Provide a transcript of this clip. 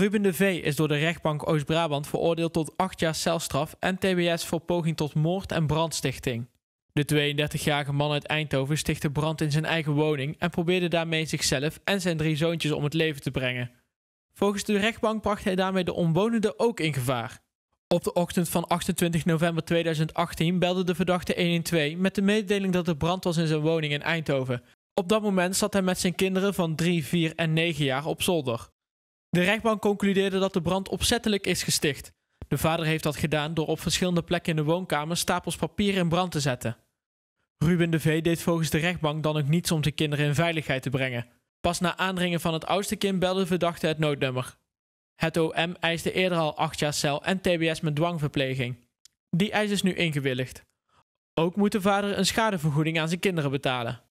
Ruben de V. is door de rechtbank Oost-Brabant veroordeeld tot 8 jaar celstraf en tbs voor poging tot moord en brandstichting. De 32-jarige man uit Eindhoven stichtte brand in zijn eigen woning en probeerde daarmee zichzelf en zijn drie zoontjes om het leven te brengen. Volgens de rechtbank bracht hij daarmee de omwonenden ook in gevaar. Op de ochtend van 28 november 2018 belde de verdachte 112 met de mededeling dat er brand was in zijn woning in Eindhoven. Op dat moment zat hij met zijn kinderen van 3, 4 en 9 jaar op zolder. De rechtbank concludeerde dat de brand opzettelijk is gesticht. De vader heeft dat gedaan door op verschillende plekken in de woonkamer stapels papier in brand te zetten. Ruben de V deed volgens de rechtbank dan ook niets om de kinderen in veiligheid te brengen. Pas na aandringen van het oudste kind belde de verdachte het noodnummer. Het OM eiste eerder al acht jaar cel en TBS met dwangverpleging. Die eis is nu ingewilligd. Ook moet de vader een schadevergoeding aan zijn kinderen betalen.